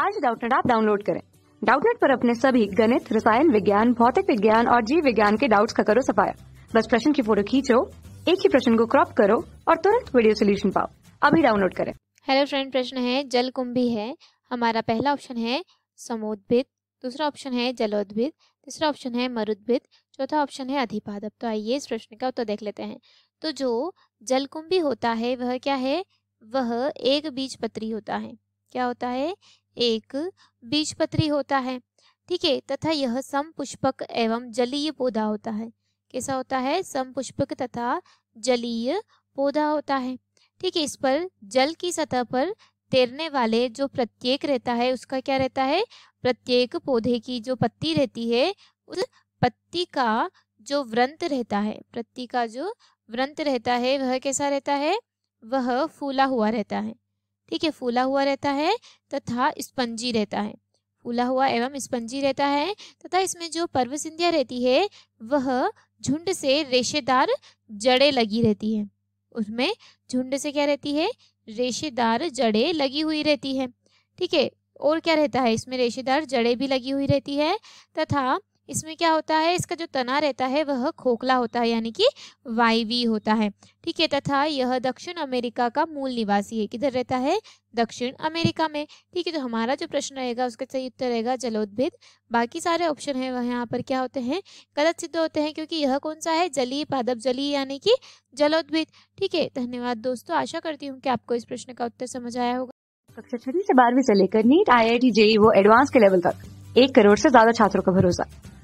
आज डाउटनेट आप डाउनलोड करें डाउटनेट पर अपने सभी गणित रसायन विज्ञान भौतिक विज्ञान और जीव विज्ञान के डाउट्स का करो सफाया बस प्रश्न की फोटो खींचो एक ही प्रश्न को क्रॉप करो और तुरंत वीडियो सोल्यूशन पाओ अभी डाउनलोड करें हेलो फ्रेंड प्रश्न है जल कुंभी है हमारा पहला ऑप्शन है समोदित दूसरा ऑप्शन है जलोद्भित तीसरा ऑप्शन है मरुद्भित चौथा ऑप्शन है अधिपाद अब तो आइए इस प्रश्न का उत्तर देख लेते हैं तो जो जलकुंभी होता है वह क्या है वह एक बीज पत्री होता है क्या होता है एक बीजपत्री होता है ठीक है तथा यह समपुष्पक एवं जलीय पौधा होता है कैसा होता है समपुष्पक तथा जलीय पौधा होता है ठीक है इस पर जल की सतह पर तैरने वाले जो प्रत्येक रहता है उसका क्या रहता है प्रत्येक पौधे की जो पत्ती रहती है उस पत्ती का जो व्रंत रहता है पत्ती का जो व्रंत रहता है वह कैसा रहता है वह फूला हुआ रहता है ठीक है फूला हुआ रहता है तथा स्पंजी रहता है फूला हुआ एवं स्पंजी रहता है तथा इसमें जो पर्व सिंधिया रहती है वह झुंड से रेशेदार जड़े लगी रहती है उसमें झुंड से क्या रहती है रेशेदार जड़े लगी हुई रहती है ठीक है और क्या रहता है इसमें रेशेदार जड़े भी लगी हुई रहती है तथा इसमें क्या होता है इसका जो तना रहता है वह खोखला होता है यानी कि वाईवी होता है ठीक है तथा यह दक्षिण अमेरिका का मूल निवासी है किधर रहता है दक्षिण अमेरिका में ठीक है तो हमारा जो प्रश्न रहेगा उसका सही उत्तर रहेगा जलोद्भिद बाकी सारे ऑप्शन है वह यहाँ पर क्या होते हैं गलत सिद्ध होते हैं क्योंकि यह कौन सा है जली पादप जली यानी कि जलोद्भिद ठीक है धन्यवाद दोस्तों आशा करती हूँ कि आपको इस प्रश्न का उत्तर समझ आया होगा कक्षा छठी से बारहवीं से लेकर NEET I I T JEE वो एडवांस के लेवल तक एक करोड़ से ज्यादा छात्रों का भरोसा